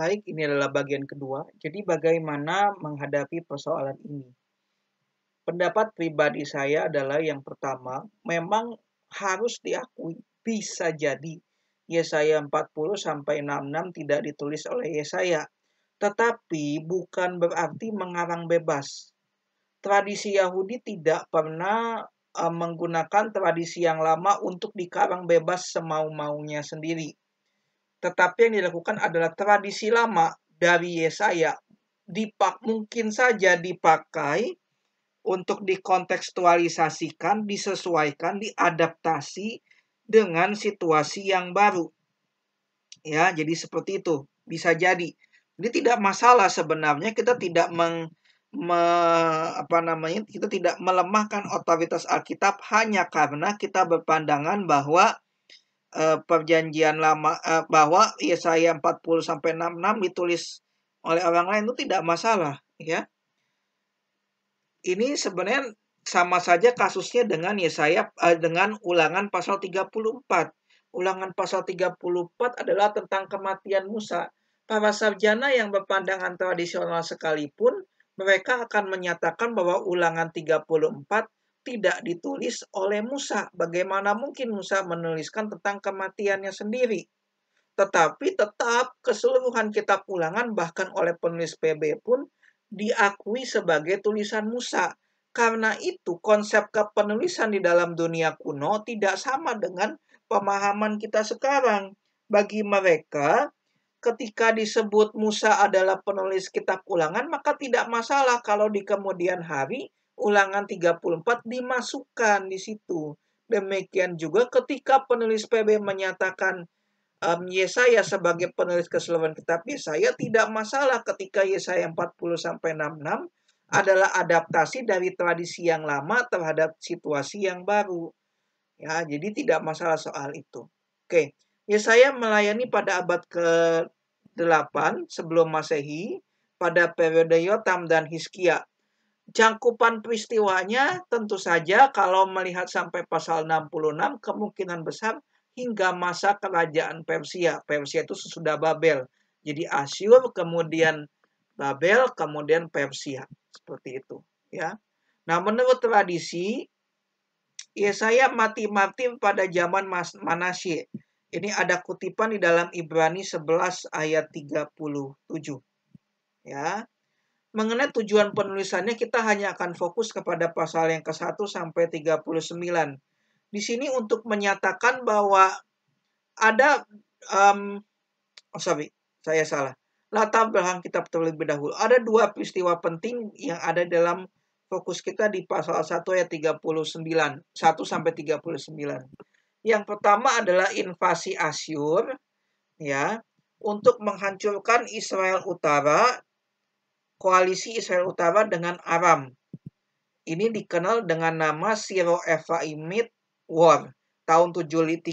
Baik, ini adalah bagian kedua. Jadi bagaimana menghadapi persoalan ini? Pendapat pribadi saya adalah yang pertama, memang harus diakui bisa jadi Yesaya 40 sampai 66 tidak ditulis oleh Yesaya, tetapi bukan berarti mengarang bebas. Tradisi Yahudi tidak pernah eh, menggunakan tradisi yang lama untuk dikarang bebas semau-maunya sendiri tetapi yang dilakukan adalah tradisi lama dari Yesaya dipak mungkin saja dipakai untuk dikontekstualisasikan, disesuaikan, diadaptasi dengan situasi yang baru. Ya, jadi seperti itu. Bisa jadi. Jadi tidak masalah sebenarnya kita tidak meng, me, apa namanya? kita tidak melemahkan otoritas Alkitab hanya karena kita berpandangan bahwa Eh, perjanjian lama uh, bahwa Yesaya ya 40 sampai 66 ditulis oleh orang lain itu tidak masalah ya. Ini sebenarnya sama saja kasusnya dengan Yesaya ya uh, eh, dengan ulangan pasal 34. Ulangan pasal 34 adalah tentang kematian Musa. Para sarjana yang berpandangan tradisional sekalipun mereka akan menyatakan bahwa ulangan 34 tidak ditulis oleh Musa. Bagaimana mungkin Musa menuliskan tentang kematiannya sendiri? Tetapi tetap keseluruhan kitab ulangan bahkan oleh penulis PB pun diakui sebagai tulisan Musa. Karena itu konsep kepenulisan di dalam dunia kuno tidak sama dengan pemahaman kita sekarang. Bagi mereka, ketika disebut Musa adalah penulis kitab ulangan, maka tidak masalah kalau di kemudian hari ulangan 34 dimasukkan di situ. Demikian juga ketika penulis PB menyatakan um, Yesaya sebagai penulis keseluruhan kitab Yesaya tidak masalah ketika Yesaya 40 sampai 66 adalah adaptasi dari tradisi yang lama terhadap situasi yang baru. Ya, jadi tidak masalah soal itu. Oke, Yesaya melayani pada abad ke-8 sebelum Masehi pada periode Yotam dan Hiskia jangkupan peristiwanya tentu saja kalau melihat sampai pasal 66 kemungkinan besar hingga masa kerajaan Persia. Persia itu sesudah Babel. Jadi Asyur kemudian Babel kemudian Persia. Seperti itu, ya. Nah, menurut tradisi Yesaya mati martir pada zaman Manasye. Ini ada kutipan di dalam Ibrani 11 ayat 37. Ya mengenai tujuan penulisannya kita hanya akan fokus kepada pasal yang ke-1 sampai 39. Di sini untuk menyatakan bahwa ada um, oh sorry, saya salah. Latar belakang kitab terlebih dahulu. Ada dua peristiwa penting yang ada dalam fokus kita di pasal 1 ayat 39, 1 sampai 39. Yang pertama adalah invasi Asyur ya untuk menghancurkan Israel Utara koalisi Israel Utara dengan Aram. Ini dikenal dengan nama Siro Ephraimid War tahun 735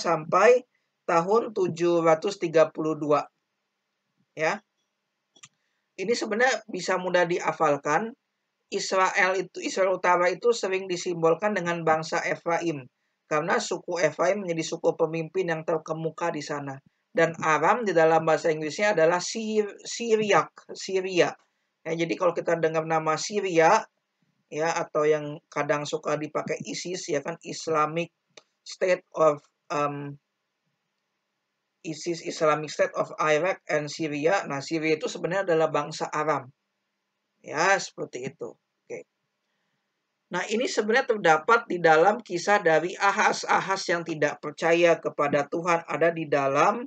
sampai tahun 732. Ya. Ini sebenarnya bisa mudah diafalkan. Israel itu Israel Utara itu sering disimbolkan dengan bangsa Efraim karena suku Efraim menjadi suku pemimpin yang terkemuka di sana dan Aram di dalam bahasa Inggrisnya adalah Sir Syriak, Syria. Ya, jadi kalau kita dengar nama Syria ya atau yang kadang suka dipakai ISIS ya kan Islamic State of um, ISIS Islamic State of Iraq and Syria. Nah, Syria itu sebenarnya adalah bangsa Aram. Ya, seperti itu. Oke. Nah, ini sebenarnya terdapat di dalam kisah dari Ahas. Ahas yang tidak percaya kepada Tuhan ada di dalam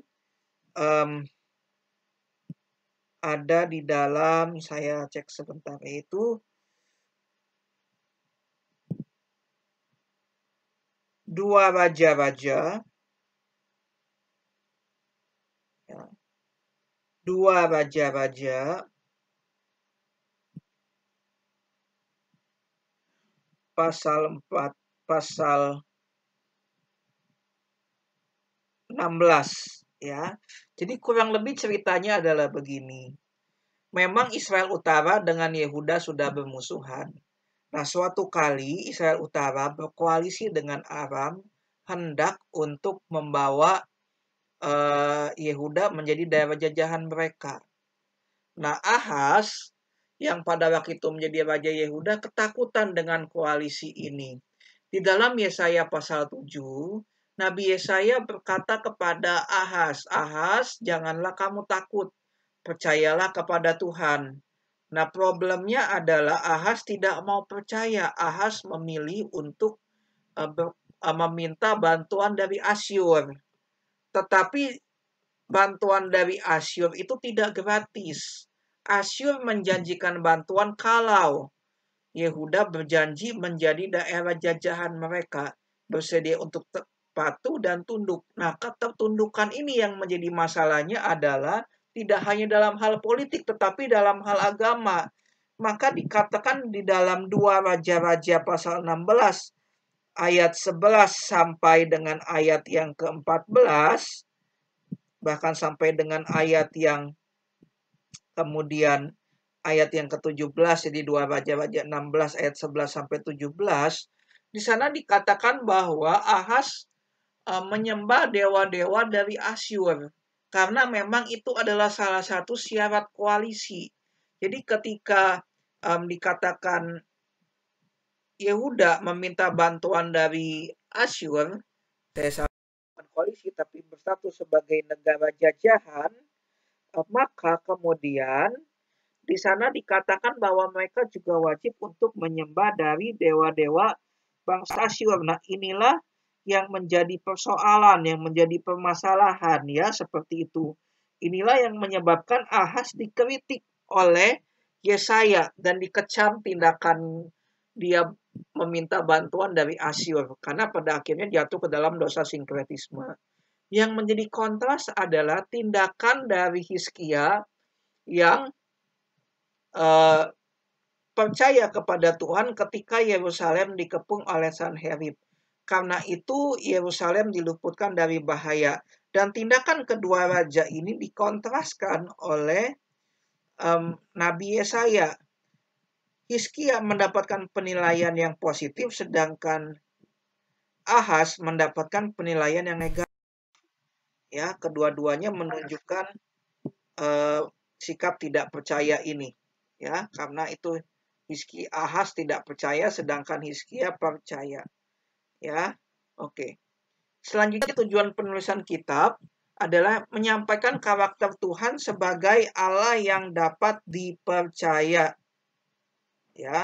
um, ada di dalam saya cek sebentar yaitu dua raja-raja ya, dua raja-raja pasal 4 pasal 16 ya. Jadi kurang lebih ceritanya adalah begini. Memang Israel Utara dengan Yehuda sudah bermusuhan. Nah, suatu kali Israel Utara berkoalisi dengan Aram hendak untuk membawa uh, Yehuda menjadi daerah jajahan mereka. Nah, Ahas yang pada waktu itu menjadi raja Yehuda ketakutan dengan koalisi ini. Di dalam Yesaya pasal 7, Nabi Yesaya berkata kepada Ahas, Ahas, janganlah kamu takut, percayalah kepada Tuhan. Nah problemnya adalah Ahas tidak mau percaya, Ahas memilih untuk e, e, meminta bantuan dari Asyur. Tetapi bantuan dari Asyur itu tidak gratis. Asyur menjanjikan bantuan kalau Yehuda berjanji menjadi daerah jajahan mereka bersedia untuk patuh dan tunduk. Nah, kata ketertundukan ini yang menjadi masalahnya adalah tidak hanya dalam hal politik tetapi dalam hal agama. Maka dikatakan di dalam dua raja-raja pasal 16 ayat 11 sampai dengan ayat yang ke-14 bahkan sampai dengan ayat yang kemudian ayat yang ke-17 jadi dua raja-raja 16 ayat 11 sampai 17 di sana dikatakan bahwa Ahas Eh, menyembah dewa-dewa dari Asyur. Karena memang itu adalah salah satu syarat koalisi. Jadi ketika um, dikatakan Yehuda meminta bantuan dari Asyur, saya koalisi tapi bersatu sebagai negara jajahan, eh, maka kemudian di sana dikatakan bahwa mereka juga wajib untuk menyembah dari dewa-dewa bangsa asyur Nah inilah yang menjadi persoalan, yang menjadi permasalahan ya seperti itu. Inilah yang menyebabkan Ahas dikritik oleh Yesaya dan dikecam tindakan dia meminta bantuan dari Asyur karena pada akhirnya jatuh ke dalam dosa sinkretisme. Yang menjadi kontras adalah tindakan dari Hiskia yang uh, percaya kepada Tuhan ketika Yerusalem dikepung oleh Sanherib karena itu Yerusalem diluputkan dari bahaya. Dan tindakan kedua raja ini dikontraskan oleh um, Nabi Yesaya. Hiskia mendapatkan penilaian yang positif, sedangkan Ahas mendapatkan penilaian yang negatif. Ya, kedua-duanya menunjukkan uh, sikap tidak percaya ini. Ya, karena itu Hiskia Ahas tidak percaya, sedangkan Hiskia percaya. Ya, oke. Selanjutnya tujuan penulisan kitab adalah menyampaikan karakter Tuhan sebagai Allah yang dapat dipercaya. Ya,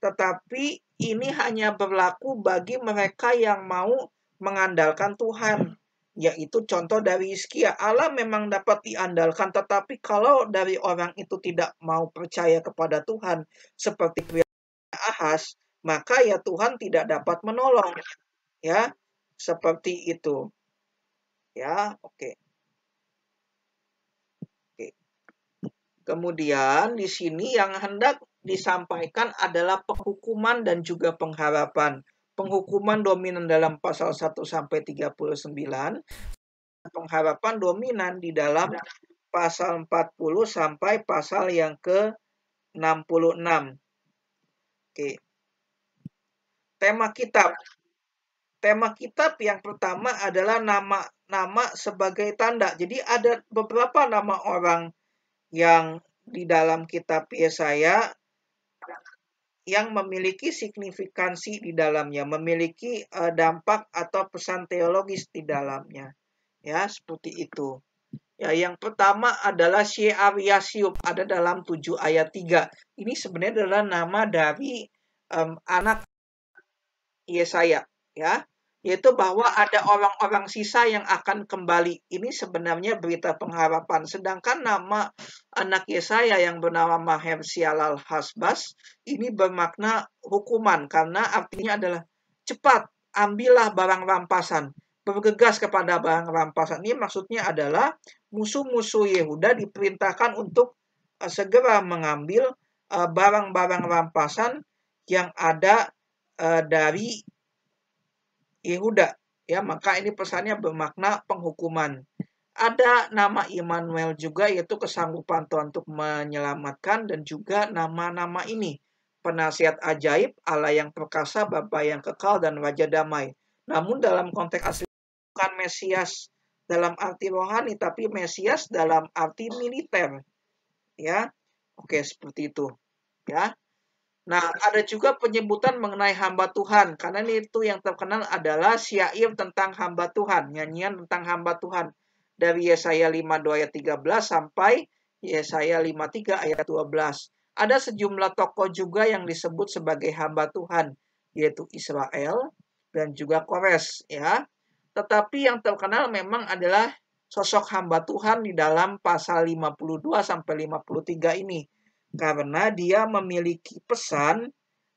tetapi ini hanya berlaku bagi mereka yang mau mengandalkan Tuhan, yaitu contoh dari Iskia. Allah memang dapat diandalkan, tetapi kalau dari orang itu tidak mau percaya kepada Tuhan, seperti pria Ahas, maka ya Tuhan tidak dapat menolong. Ya, seperti itu. Ya, oke. Okay. Oke. Kemudian di sini yang hendak disampaikan adalah penghukuman dan juga pengharapan. Penghukuman dominan dalam pasal 1 sampai 39, pengharapan dominan di dalam pasal 40 sampai pasal yang ke 66. Oke. Okay tema kitab. Tema kitab yang pertama adalah nama-nama sebagai tanda. Jadi ada beberapa nama orang yang di dalam kitab Yesaya yang memiliki signifikansi di dalamnya, memiliki eh, dampak atau pesan teologis di dalamnya. Ya, seperti itu. Ya, yang pertama adalah Yasyub ada dalam 7 ayat 3. Ini sebenarnya adalah nama dari um, anak Yesaya iya, ya yaitu bahwa ada orang-orang sisa yang akan kembali. Ini sebenarnya berita pengharapan. Sedangkan nama anak Yesaya yang bernama Maher Sialal Hasbas ini bermakna hukuman karena artinya adalah cepat ambillah barang rampasan, bergegas kepada barang rampasan. Ini maksudnya adalah musuh-musuh Yehuda diperintahkan untuk eh, segera mengambil eh, barang-barang rampasan yang ada Eh, dari Yehuda. Ya, ya, maka ini pesannya bermakna penghukuman. Ada nama Immanuel juga yaitu kesanggupan Tuhan untuk menyelamatkan dan juga nama-nama ini. Penasihat ajaib, Allah yang perkasa, Bapa yang kekal, dan wajah Damai. Namun dalam konteks asli bukan Mesias dalam arti rohani, tapi Mesias dalam arti militer. Ya, oke seperti itu. Ya, Nah, ada juga penyebutan mengenai hamba Tuhan, karena itu yang terkenal adalah syair tentang hamba Tuhan, nyanyian tentang hamba Tuhan dari Yesaya 52 ayat 13 sampai Yesaya 53 ayat 12. Ada sejumlah tokoh juga yang disebut sebagai hamba Tuhan, yaitu Israel dan juga Kores, ya. Tetapi yang terkenal memang adalah sosok hamba Tuhan di dalam pasal 52 sampai 53 ini karena dia memiliki pesan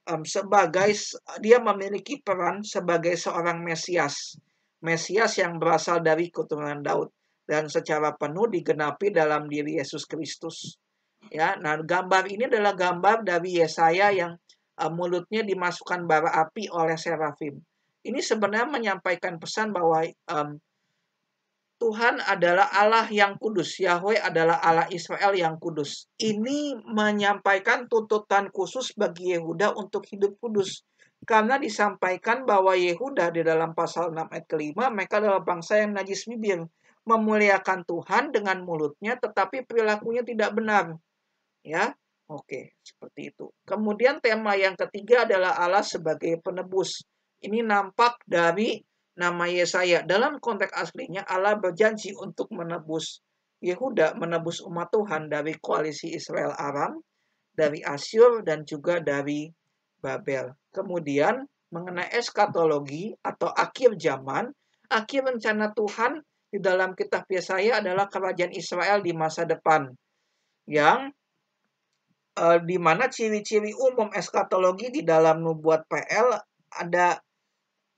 um, sebagai dia memiliki peran sebagai seorang mesias, mesias yang berasal dari keturunan Daud dan secara penuh digenapi dalam diri Yesus Kristus. Ya, nah gambar ini adalah gambar dari Yesaya yang um, mulutnya dimasukkan bara api oleh serafim. Ini sebenarnya menyampaikan pesan bahwa um, Tuhan adalah Allah yang kudus. Yahweh adalah Allah Israel yang kudus. Ini menyampaikan tuntutan khusus bagi Yehuda untuk hidup kudus. Karena disampaikan bahwa Yehuda di dalam pasal 6 ayat kelima, mereka adalah bangsa yang najis bibir. Memuliakan Tuhan dengan mulutnya, tetapi perilakunya tidak benar. Ya, oke, seperti itu. Kemudian tema yang ketiga adalah Allah sebagai penebus. Ini nampak dari nama Yesaya. Dalam konteks aslinya Allah berjanji untuk menebus Yehuda, menebus umat Tuhan dari koalisi Israel Aram, dari Asyur, dan juga dari Babel. Kemudian mengenai eskatologi atau akhir zaman, akhir rencana Tuhan di dalam kitab Yesaya adalah kerajaan Israel di masa depan yang eh, di mana ciri-ciri umum eskatologi di dalam nubuat PL ada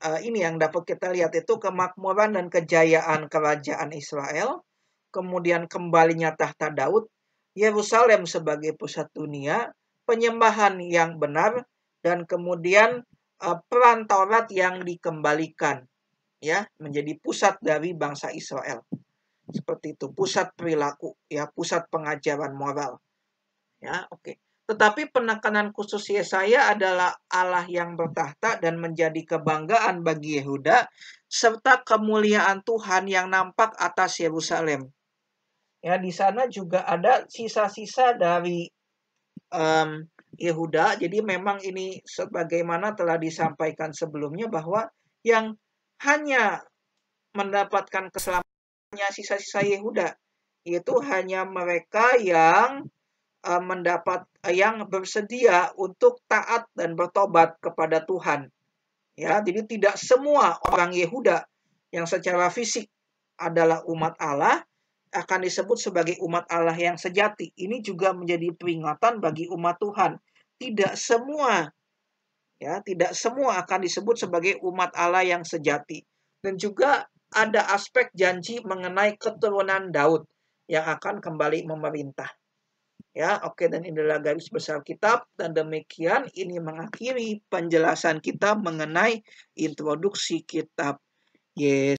Eh, ini yang dapat kita lihat itu kemakmuran dan kejayaan kerajaan Israel, kemudian kembalinya tahta Daud, Yerusalem sebagai pusat dunia, penyembahan yang benar dan kemudian eh, peran Taurat yang dikembalikan ya menjadi pusat dari bangsa Israel. Seperti itu, pusat perilaku ya, pusat pengajaran moral. Ya, oke. Okay. Tetapi penekanan khusus Yesaya adalah Allah yang bertahta dan menjadi kebanggaan bagi Yehuda serta kemuliaan Tuhan yang nampak atas Yerusalem. Ya, di sana juga ada sisa-sisa dari um, Yehuda. Jadi memang ini sebagaimana telah disampaikan sebelumnya bahwa yang hanya mendapatkan keselamatannya sisa-sisa Yehuda, yaitu hanya mereka yang Eh, mendapat eh, yang bersedia untuk taat dan bertobat kepada Tuhan. Ya, jadi tidak semua orang Yehuda yang secara fisik adalah umat Allah akan disebut sebagai umat Allah yang sejati. Ini juga menjadi peringatan bagi umat Tuhan. Tidak semua ya, tidak semua akan disebut sebagai umat Allah yang sejati. Dan juga ada aspek janji mengenai keturunan Daud yang akan kembali memerintah. Ya, oke okay, dan inilah garis besar kitab dan demikian ini mengakhiri penjelasan kita mengenai introduksi kitab Yes.